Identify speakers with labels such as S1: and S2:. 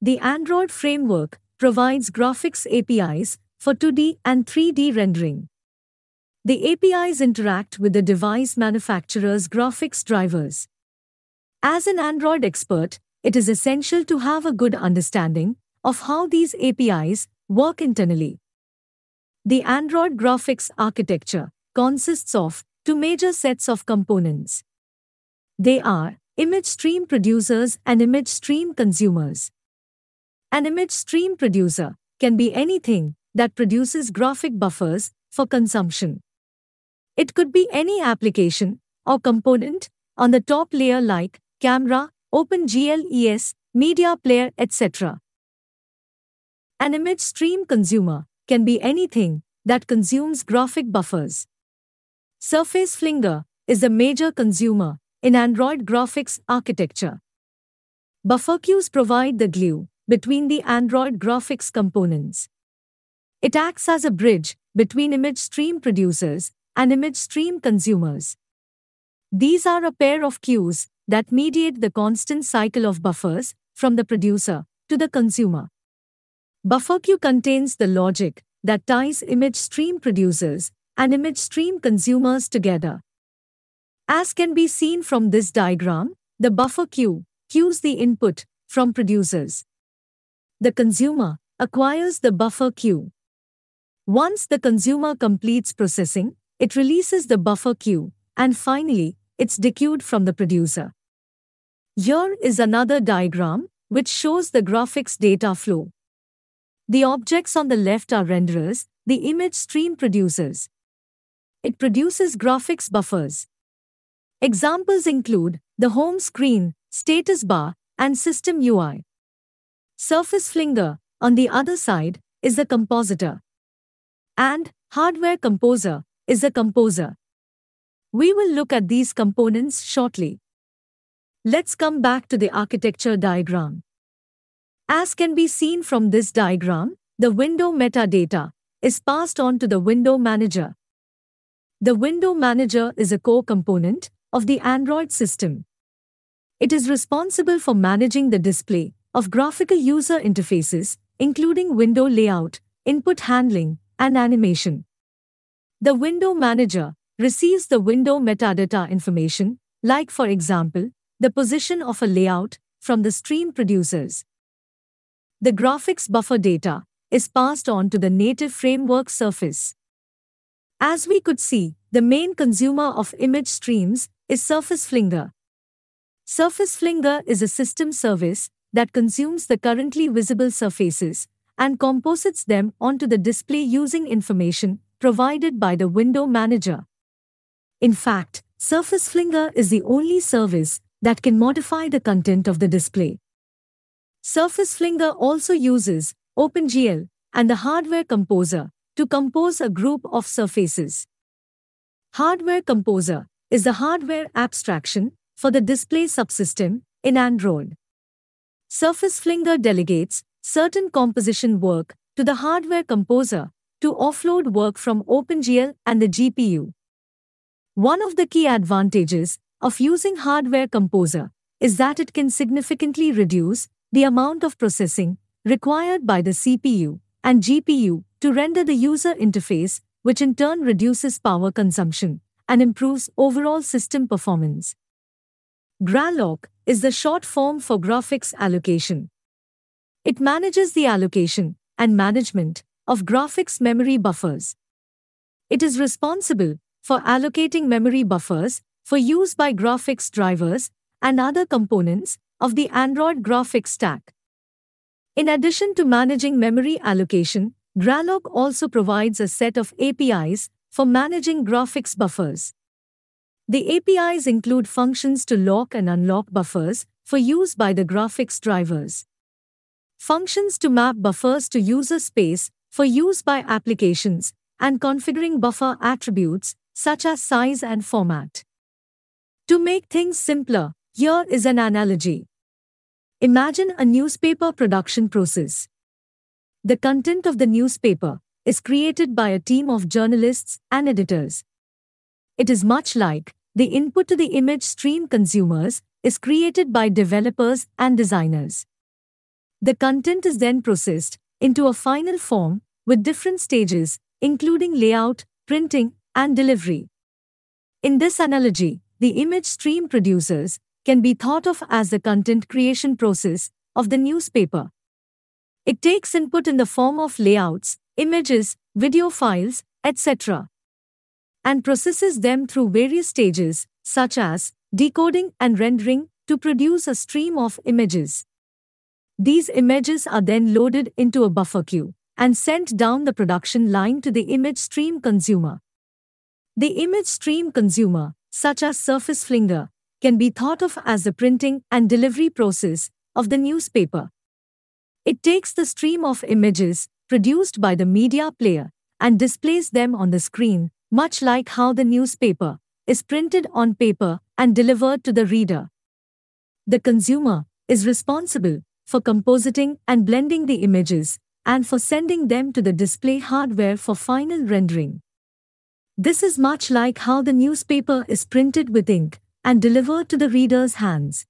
S1: The Android framework provides graphics APIs for 2D and 3D rendering. The APIs interact with the device manufacturer's graphics drivers. As an Android expert, it is essential to have a good understanding of how these APIs work internally. The Android graphics architecture consists of two major sets of components. They are image stream producers and image stream consumers. An image stream producer can be anything that produces graphic buffers for consumption. It could be any application or component on the top layer like camera, OpenGLES, media player, etc. An image stream consumer can be anything that consumes graphic buffers. Surface Flinger is a major consumer in Android graphics architecture. Buffer queues provide the glue between the Android graphics components. It acts as a bridge between image stream producers and image stream consumers. These are a pair of queues that mediate the constant cycle of buffers from the producer to the consumer. Buffer queue contains the logic that ties image stream producers and image stream consumers together. As can be seen from this diagram, the buffer queue queues the input from producers the consumer acquires the buffer queue. Once the consumer completes processing, it releases the buffer queue, and finally, it's dequeued from the producer. Here is another diagram which shows the graphics data flow. The objects on the left are renderers, the image stream producers. It produces graphics buffers. Examples include the home screen, status bar, and system UI. Surface Flinger, on the other side, is the compositor. And Hardware Composer is the composer. We will look at these components shortly. Let's come back to the architecture diagram. As can be seen from this diagram, the window metadata is passed on to the window manager. The window manager is a core component of the Android system. It is responsible for managing the display, of graphical user interfaces, including window layout, input handling, and animation. The window manager receives the window metadata information, like for example, the position of a layout, from the stream producers. The graphics buffer data is passed on to the native framework surface. As we could see, the main consumer of image streams is Surface Flinger. Surface Flinger is a system service that consumes the currently visible surfaces and composites them onto the display using information provided by the window manager. In fact, Surface Flinger is the only service that can modify the content of the display. Surface Flinger also uses OpenGL and the Hardware Composer to compose a group of surfaces. Hardware Composer is the hardware abstraction for the display subsystem in Android. Surface Flinger delegates certain composition work to the hardware composer to offload work from OpenGL and the GPU. One of the key advantages of using Hardware Composer is that it can significantly reduce the amount of processing required by the CPU and GPU to render the user interface, which in turn reduces power consumption and improves overall system performance. GRALOC is the short form for graphics allocation. It manages the allocation and management of graphics memory buffers. It is responsible for allocating memory buffers for use by graphics drivers and other components of the Android graphics stack. In addition to managing memory allocation, Graloc also provides a set of APIs for managing graphics buffers. The APIs include functions to lock and unlock buffers for use by the graphics drivers. Functions to map buffers to user space for use by applications and configuring buffer attributes such as size and format. To make things simpler, here is an analogy. Imagine a newspaper production process. The content of the newspaper is created by a team of journalists and editors. It is much like the input to the image stream consumers is created by developers and designers. The content is then processed into a final form with different stages, including layout, printing, and delivery. In this analogy, the image stream producers can be thought of as the content creation process of the newspaper. It takes input in the form of layouts, images, video files, etc and processes them through various stages, such as decoding and rendering, to produce a stream of images. These images are then loaded into a buffer queue and sent down the production line to the image stream consumer. The image stream consumer, such as surface flinger, can be thought of as the printing and delivery process of the newspaper. It takes the stream of images produced by the media player and displays them on the screen much like how the newspaper is printed on paper and delivered to the reader. The consumer is responsible for compositing and blending the images and for sending them to the display hardware for final rendering. This is much like how the newspaper is printed with ink and delivered to the reader's hands.